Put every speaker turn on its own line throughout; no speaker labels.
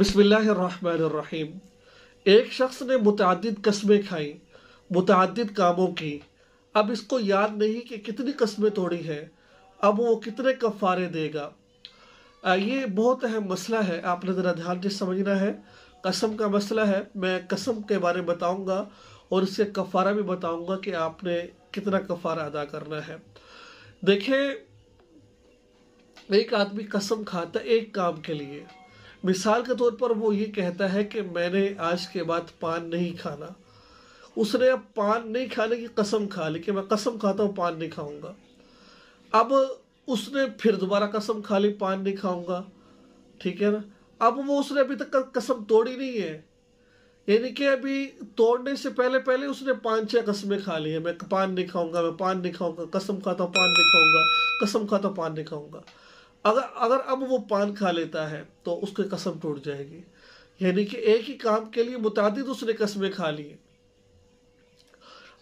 बिसमीम एक शख्स ने मुतद कस्में खाई मुतद कामों की अब इसको याद नहीं कि कितनी कस्में तोड़ी हैं अब वो कितने कफ़ारे देगा ये बहुत अहम मसला है आपने ज़रा ध्यान से समझना है कसम का मसला है मैं कसम के बारे में बताऊँगा और इसके कफ़ारा भी बताऊँगा कि आपने कितना कफ़ारा अदा करना है देखें एक आदमी कसम खाता है एक काम के लिए मिसाल के तौर पर वो ये कहता है कि मैंने आज के बाद पान नहीं खाना उसने अब पान नहीं खाने की कसम खा ली कि मैं कसम खाता हूँ पान नहीं खाऊंगा अब उसने फिर दोबारा कसम खा ली पान नहीं खाऊंगा ठीक है ना अब वो उसने अभी तक कसम तोड़ी नहीं है यानी कि अभी तोड़ने से पहले पहले उसने पाँच छः कसमें खा ली है मैं पान नहीं खाऊंगा मैं पान नहीं खाऊंगा कसम खाता पान नहीं खाऊंगा कसम खाता पान नहीं खाऊंगा अगर अगर अब वो पान खा लेता है तो उसकी कसम टूट जाएगी यानी कि एक ही काम के लिए मुतद उसने कस्में खा लिए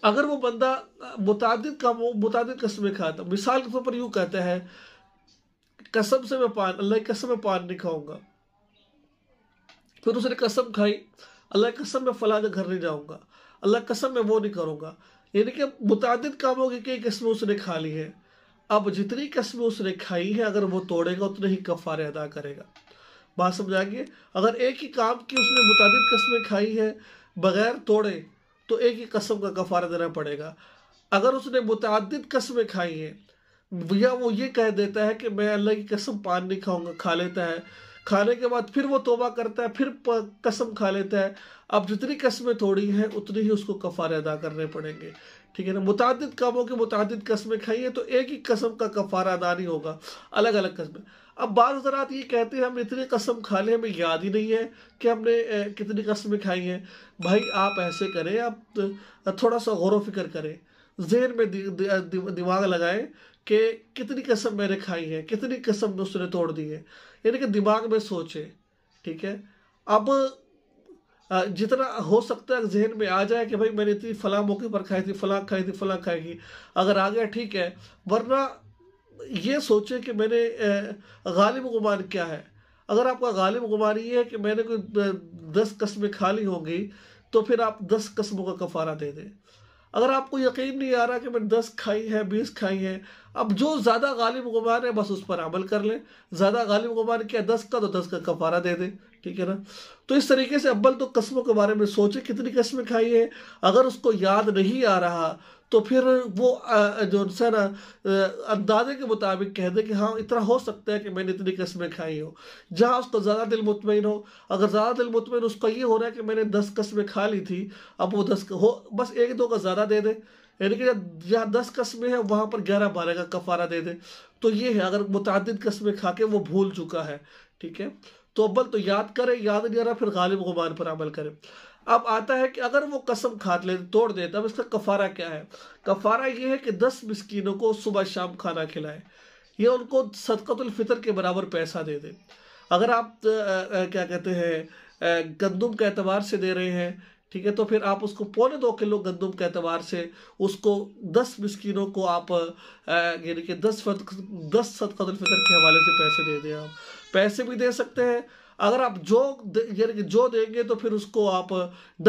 अगर वो बंदा मुतद का मुतद कस्में खाता मिसाल के तौर पर यूँ कहता है कसम से मैं पान अल्लाह की कसम में पान नहीं खाऊंगा फिर उसने कसम खाई अल्लाह कसम में फला के घर नहीं जाऊंगा अल्लाह कसम में वो नहीं करूँगा यानी कि मुतद कामों की कई कस्में उसने खा ली है अब जितनी कस्में उसने खाई है अगर वो तोड़ेगा उतने ही कफ़ारे अदा करेगा बात समझाएंगे अगर एक ही काम की उसने मुतद कस्में खाई है बग़ैर तोड़े तो एक ही कस्म का कफ़ारा देना पड़ेगा अगर उसने मुतद कस्में खाई हैं या वो ये कह देता है कि मैं अल्लाह की कसम पान नहीं खाऊंगा खा लेता है खाने के बाद फिर वो तोबा करता है फिर कसम खा लेता है अब जितनी कस्में थोड़ी हैं उतनी ही उसको कफ़ारे अदा करने पड़ेंगे ठीक है ना मुतद कामों के मुतद कस्में खाई हैं तो एक ही कसम का कफ़ारा अदा नहीं होगा अलग अलग कस्में अब बाद हजरात ये कहते हैं हम इतनी कसम खा लें हमें याद ही नहीं है कि हमने कितनी कस्में खाई हैं भाई आप ऐसे करें आप थोड़ा सा गौर व फिक्र करें जेन में दि, दि, दि, दिमाग लगाएं कि कितनी कसम मैंने खाई है कितनी कसम उसने तोड़ दी है यानी कि दिमाग में सोचे ठीक है अब जितना हो सकता है जहन में आ जाए कि भाई मैंने इतनी फला मौके पर खाई थी फला खाई थी फला खाई थी अगर आ गया ठीक है वरना ये सोचे कि मैंने गालिब गुमान क्या है अगर आपका गालिब गुमान ये है कि मैंने कोई दस कस्में खा ली होंगी तो फिर आप दस कस्बों का कफारा दे दें अगर आपको यकीन नहीं आ रहा कि मैंने दस खाई है बीस खाई है अब जो ज़्यादा गालिब गुमान है बस उस पर अमल कर लें ज़्यादा गालिब गुमान किया दस का तो दस का कफारा दे दें ठीक है ना तो इस तरीके से अब्बल तो कस्मों के बारे में सोचें कितनी कस्में खाई है अगर उसको याद नहीं आ रहा तो फिर वो जो है ना अंदाजे के मुताबिक कह दे कि हाँ इतना हो सकता है कि मैंने इतनी कस्में खाई हो जहाँ उसका ज़्यादा दिल मुतमिन हो अगर ज़्यादा दिल मुतमिन उसका ये हो रहा है कि मैंने दस कस्में खा ली थी अब वो दस हो बस एक दो का ज़्यादा दे दे यानी कि जहाँ दस कस्में हैं वहाँ पर ग्यारह बारह का कफारा दे दे तो ये है अगर मुतद कस्में खा के वो भूल चुका है ठीक है तो अब्बल तो याद करें याद नहीं आ रहा फिर गालिब गुमान पर अमल करें अब आता है कि अगर वो कसम खा ले तोड़ दे तब इसका कफारा क्या है कफारा ये है कि दस मिसकिनों को सुबह शाम खाना खिलाए ये उनको सदकतुल्फितर के बराबर पैसा दे दे अगर आप आ, आ, क्या कहते हैं गंदम के अतबार से दे रहे हैं ठीक है तो फिर आप उसको पौने दो किलो गंदम के अतबार से उसको दस मिस्किनों को आप यानी कि दस फत, दस सदकतलफितर के हवाले से पैसे दे दें आप पैसे भी दे सकते हैं अगर आप जो यानी कि जो देंगे तो फिर उसको आप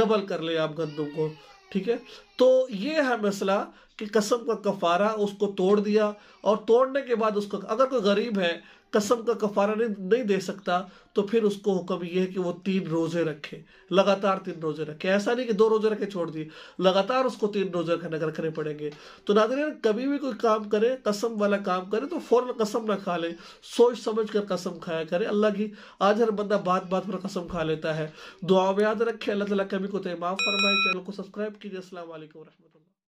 डबल कर लें आप गंदम को ठीक है तो ये है मसला कि कसम का कफारा उसको तोड़ दिया और तोड़ने के बाद उसको अगर कोई गरीब है कसम का कफारा नहीं नहीं दे सकता तो फिर उसको हुक्म यह है कि वो तीन रोज़े रखे लगातार तीन रोज़े रखे ऐसा नहीं कि दो रोज़े रखे छोड़ दिए लगातार उसको तीन रोज़े रखने रखने पड़ेंगे तो नादरीन कभी भी कोई काम करे कसम वाला काम करे तो फ़ौर कसम ना खा ले सोच समझ कर कसम खाया करे अल्लाह की आज हर बंदा बात बात पर कसम खा लेता है दुआ में याद रखे अल्लाह तला कभी को तमाम तो फरमाए चैनल को सब्सक्राइब कीजिए असल عليكم ورحمة الله